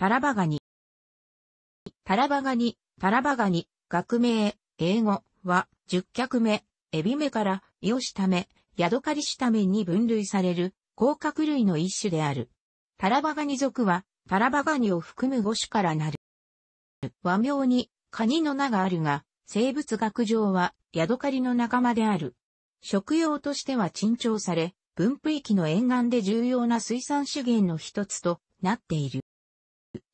タラバガニ。タラバガニ、タラバガニ、学名、英語は、十脚目、エビ目から、イオシタメ、ヤドカリシタメに分類される、甲殻類の一種である。タラバガニ属は、タラバガニを含む5種からなる。和名に、カニの名があるが、生物学上は、ヤドカリの仲間である。食用としては珍重され、分布域の沿岸で重要な水産資源の一つとなっている。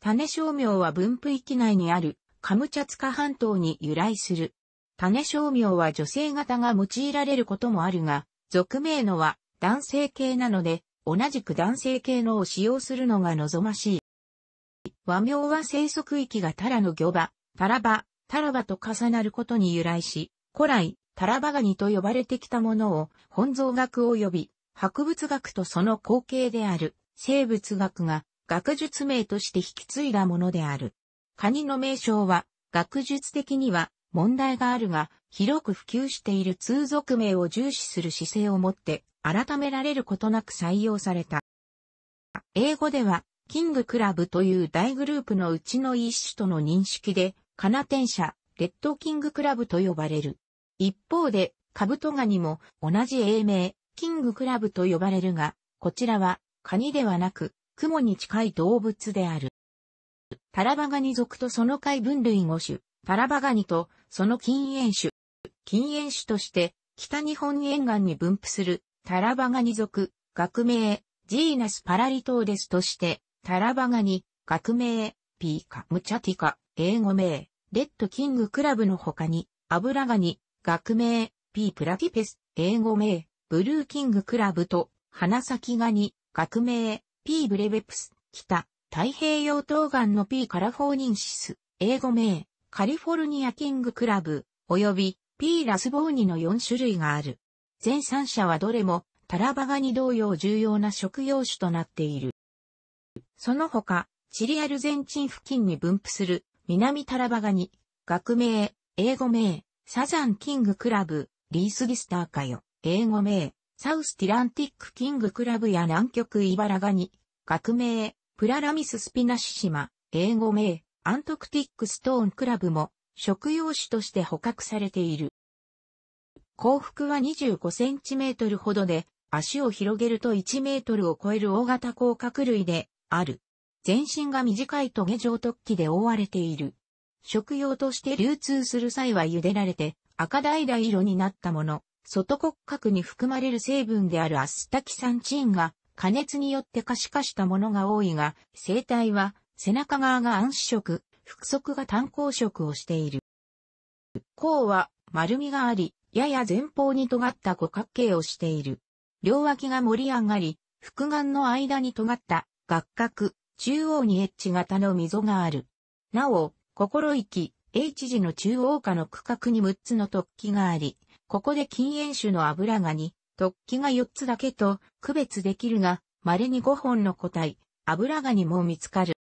種商名は分布域内にあるカムチャツカ半島に由来する。種商名は女性型が用いられることもあるが、俗名のは男性系なので、同じく男性系のを使用するのが望ましい。和名は生息域がタラの魚場、タラバ、タラバと重なることに由来し、古来、タラバガニと呼ばれてきたものを、本草学及び、博物学とその後継である、生物学が、学術名として引き継いだものである。カニの名称は、学術的には問題があるが、広く普及している通俗名を重視する姿勢を持って、改められることなく採用された。英語では、キングクラブという大グループのうちの一種との認識で、カナテン社、レッドキングクラブと呼ばれる。一方で、カブトガニも同じ英名、キングクラブと呼ばれるが、こちらはカニではなく、雲に近い動物である。タラバガニ属とその貝分類5種、タラバガニとその禁煙種。禁煙種として、北日本沿岸に分布するタラバガニ属、学名、ジーナスパラリトーデスとして、タラバガニ、学名、ピーカムチャティカ、英語名、レッドキングクラブの他に、アブラガニ、学名、ピープラティペス、英語名、ブルーキングクラブと、花咲ガニ、学名、P. ブレベプス、北、太平洋東岸の P. カラフォーニンシス、英語名、カリフォルニアキングクラブ、及び P. ラスボーニの4種類がある。全3社はどれも、タラバガニ同様重要な食用種となっている。その他、チリアルゼンチン付近に分布する南タラバガニ、学名、英語名、サザンキングクラブ、リースギスターカヨ、英語名、サウスティランティックキングクラブや南極イバラガニ、学名、プララミススピナシシマ、英語名、アントクティックストーンクラブも、食用種として捕獲されている。幸福は25センチメートルほどで、足を広げると1メートルを超える大型甲殻類である。全身が短いトゲ状突起で覆われている。食用として流通する際は茹でられて赤橙色になったもの、外骨格に含まれる成分であるアスタキサンチンが加熱によって可視化したものが多いが、生体は背中側が暗視色、腹側が単光色をしている。甲は丸みがあり、やや前方に尖った五角形をしている。両脇が盛り上がり、複眼の間に尖った合角、中央にエッジ型の溝がある。なお、心意気、H 字の中央下の区画に6つの突起があり、ここで禁煙種の油ガニ、突起が4つだけと区別できるが、稀に5本の個体、油ガニも見つかる。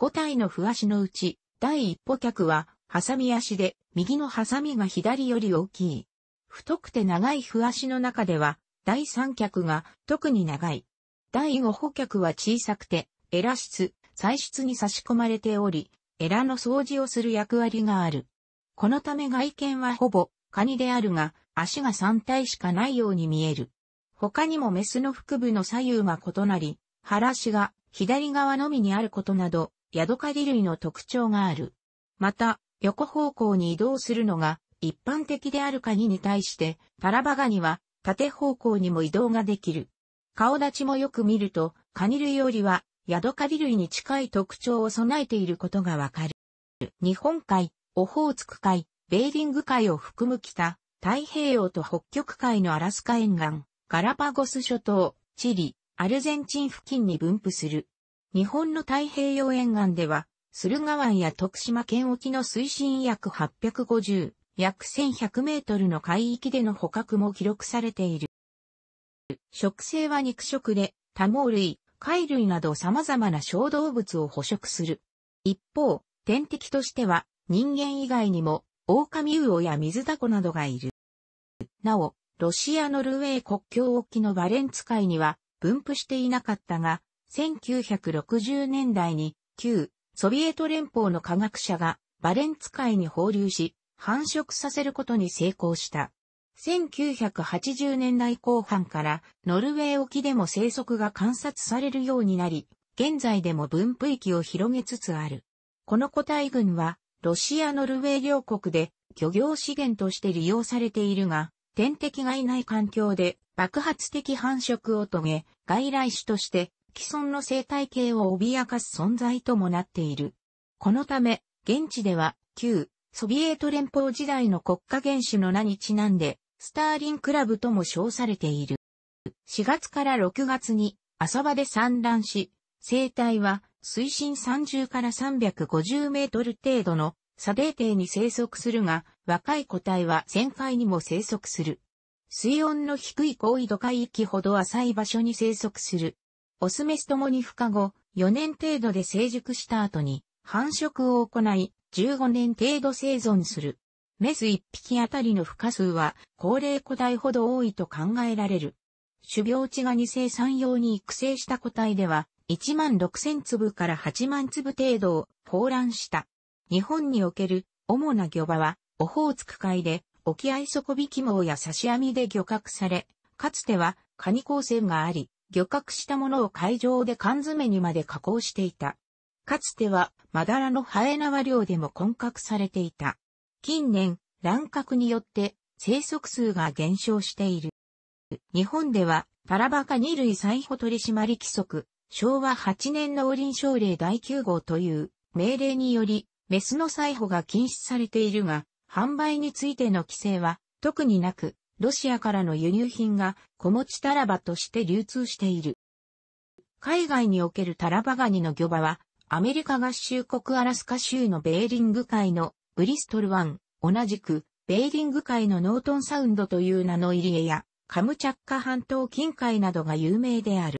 5体の不足のうち、第一歩脚は、ハサミ足で、右のハサミが左より大きい。太くて長い不足の中では、第三脚が特に長い。第五歩脚は小さくて、エラ室、採質に差し込まれており、エラの掃除をする役割がある。このため外見はほぼカニであるが、足が3体しかないように見える。他にもメスの腹部の左右が異なり、腹足が左側のみにあることなど、ヤドカリ類の特徴がある。また、横方向に移動するのが一般的であるカニに対して、タラバガニは縦方向にも移動ができる。顔立ちもよく見ると、カニ類よりはヤドカリ類に近い特徴を備えていることがわかる。日本海、オホーツク海、ベーリング海を含む北、太平洋と北極海のアラスカ沿岸、ガラパゴス諸島、チリ、アルゼンチン付近に分布する。日本の太平洋沿岸では、駿河湾や徳島県沖の水深約850、約1100メートルの海域での捕獲も記録されている。食性は肉食で、多毛類、貝類など様々な小動物を捕食する。一方、天敵としては人間以外にも狼オや水ダコなどがいる。なお、ロシア・ノルウェー国境沖のバレンツ海には分布していなかったが、1960年代に旧ソビエト連邦の科学者がバレンツ海に放流し繁殖させることに成功した。1980年代後半からノルウェー沖でも生息が観察されるようになり、現在でも分布域を広げつつある。この個体群はロシアノルウェー両国で漁業資源として利用されているが、天敵がいない環境で爆発的繁殖を遂げ、外来種として既存の生態系を脅かす存在ともなっている。このため、現地では旧ソビエト連邦時代の国家元首の名にちなんで、スターリンクラブとも称されている。4月から6月に浅場で産卵し、生態は水深30から350メートル程度の砂泥底に生息するが、若い個体は旋回にも生息する。水温の低い高緯度海域ほど浅い場所に生息する。オスメスともに孵化後、4年程度で成熟した後に繁殖を行い、15年程度生存する。メス1匹あたりの孵化数は高齢個体ほど多いと考えられる。種苗地が2生産用に育成した個体では1万6千粒から8万粒程度を放卵した。日本における主な魚場は、オホーツク海で、沖合底引き網や刺し網で漁獲され、かつてはカニ光線があり、漁獲したものを海上で缶詰にまで加工していた。かつては、マダラのハエ縄漁でも混獲されていた。近年、乱獲によって生息数が減少している。日本では、タラバカ二類再保取締規則、昭和8年農林省令第9号という命令により、メスの採捕が禁止されているが、販売についての規制は特になく、ロシアからの輸入品が小持タラバとして流通している。海外におけるタラバガニの魚場は、アメリカ合衆国アラスカ州のベーリング海のブリストル湾、同じくベーリング海のノートンサウンドという名の入り江や、カムチャッカ半島近海などが有名である。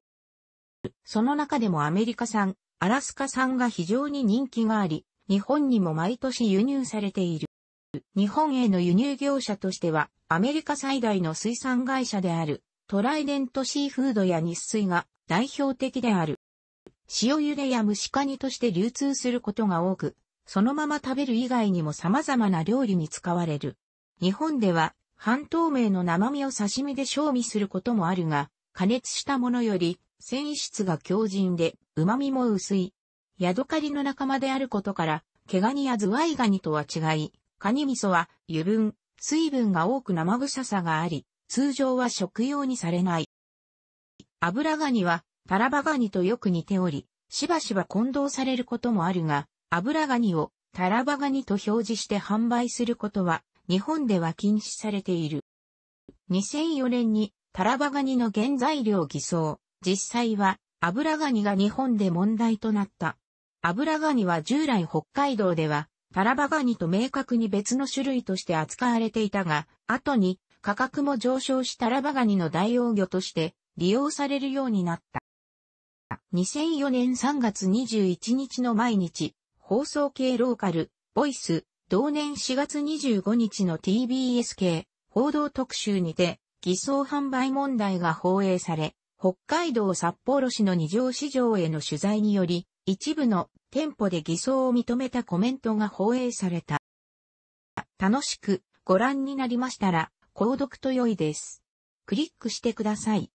その中でもアメリカ産、アラスカ産が非常に人気があり、日本にも毎年輸入されている。日本への輸入業者としては、アメリカ最大の水産会社である、トライデントシーフードや日水が代表的である。塩茹でや蒸しカニとして流通することが多く、そのまま食べる以外にも様々な料理に使われる。日本では半透明の生身を刺身で賞味することもあるが、加熱したものより繊維質が強靭で、旨味も薄い。ヤドカリの仲間であることから、毛ガニやズワイガニとは違い、カニ味噌は油分、水分が多く生臭さがあり、通常は食用にされない。油ガニはタラバガニとよく似ており、しばしば混同されることもあるが、油ガニをタラバガニと表示して販売することは日本では禁止されている。2004年にタラバガニの原材料偽装、実際は、油ガニが日本で問題となった。油ガニは従来北海道では、タラバガニと明確に別の種類として扱われていたが、後に価格も上昇しタラバガニの代用魚として利用されるようになった。2004年3月21日の毎日、放送系ローカル、ボイス、同年4月25日の TBS 系、報道特集にて、偽装販売問題が放映され、北海道札幌市の二条市場への取材により、一部の店舗で偽装を認めたコメントが放映された。楽しくご覧になりましたら、購読と良いです。クリックしてください。